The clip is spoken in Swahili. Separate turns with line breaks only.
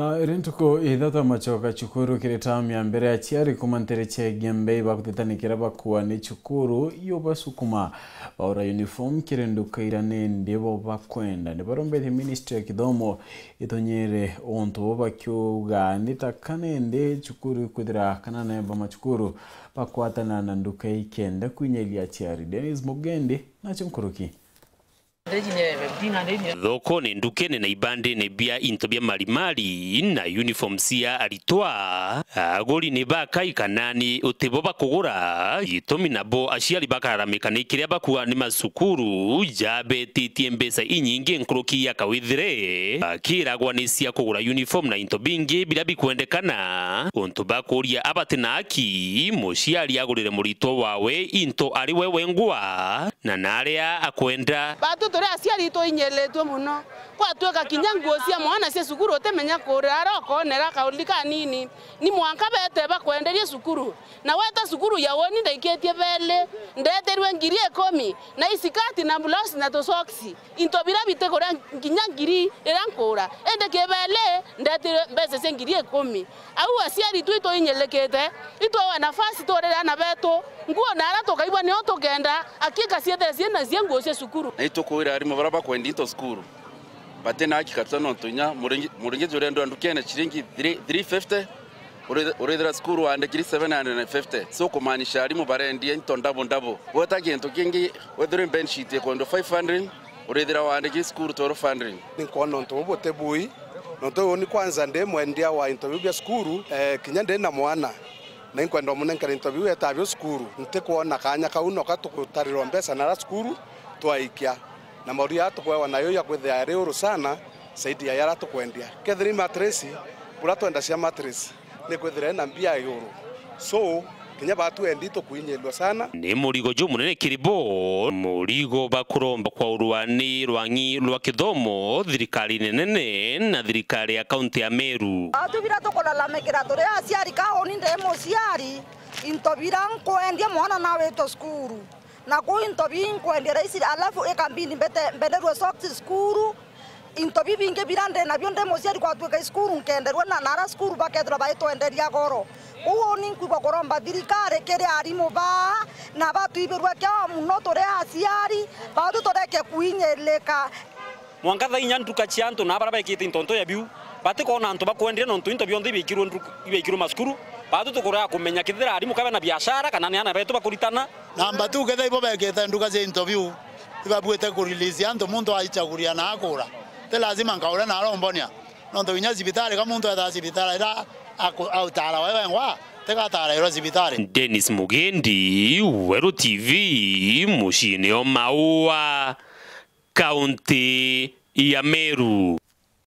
rintuko ithatha machoka chukuru kiri tamya mbere achiari kumantherechegia mbei vakuthithanikira vakuwa ni chukuru iyo vasukuma vaura uniform kiri ndukaira nende vo vakwenda nivarombethe ministry ya kithomo ithonyere ontu vakiuga nitaka nende chukuru kuthira kana nemba machukuru vakwatana na nduka ikenda kuinyeli achiari denis mugendi nachimkuruki
Dhoko ndukene na ibande bia into bia malimali na uniform cia aritwa agori ne bakaikanani utebo bakugura gitumi nabo aciari bakararamika ni kiria bakua ni macukuru jabetitie mbeca inyingi nkuruki kira bakiragwa ni cia kugura uniform na into bingi biria bikwendekana untu bakuria abati na aki ali agolele muritwo wawe into ari wewe ngwa na naria akwenda
Batu turi aciari toinyeretwe muno gwatuika kinya nguo cia mwana cia cukuru utimenya kuria arokonera kaundu kanini ni mwanka bete bakwenderie cukuru na weta cukuru ya woni ndaikitie bele ndeterwe ngiri ikumi na isikati na blouse na tusoksi into bira bitegura nginya ngiri ira nkura ende kibele ndeterwe mbeca cia ngiri ikumi au aciari tu itoinyelekete itwa nafasi turira na betu nguo nara tukaigua nio tugenda akika ciethere na cie nguo cia sukuru
na itukwira arimu baria bakwenda into cukuru bate naki katano tunya muringiti ndo ndu na chiringi 350 urethira wa andekiri 750 so kumaanisha arimu barendie into ndabo ndabo wota kintu kingi wethire benchit ekondo 500 wa andekiri cukuru toro funding nikwona untu bumwe butebui nontu uyu kwanza ndi mwendia wa into biu bia na mwana na inkwenda mune nkera interview etavyo cukuru ntikwona kanya kau noka tugutarirwa mbeca nara cukuru twaikia na mauri ya tukwewa nayo ya kwithia ari uru sana saidi ya yara tukwendia kethiri matresi bura twenda cia matresi ni kwithira na mbia yuru so kinya batuendi kuinyendwa sana
ni murigo jo munene kiribo murigo bakuromba kwa urwani rwangi rwa kithomo thirikari nenene na thirikari ya kaunti ya meru
atuvira tukulalamikira turi aciari kahoni ndi muciari into vira nkwendia mwana nawitwo skuru na kuu into vinkwendiera raisi alafu ikambini mbenderwe socks skuru into bivingi vira ndi navyo ndi muciari kwatuika skuru nkenderwe na nara skuru bakethira baitwenderia goro uguo ninkuigua kuromba thirikari kiri arimu baa na batuibirwe kiao muno turi aciari batu tureke kuinyirika
mwangatha inya nduka cia ntu na bara baikite ntonto ya biu batikona ntu bakwendire nontu into bionthe ibikirwo ibikirwo masukuru batu tukurea kumenya kithira arimu kabe na biashara kana ni ana betu bakuritana
na mbatu ketha ibo bekete nduka cia into biu ibabuete kurelease antu muntu aichaguria na akura te lazima nkaure na arombonia nontu inya cibitari ka muntu ethaa cibitari autala wewengwa tikatalelwa sipitali
Dennis Mugendi Weru TV muciĩ o Maua kaunti ya Meru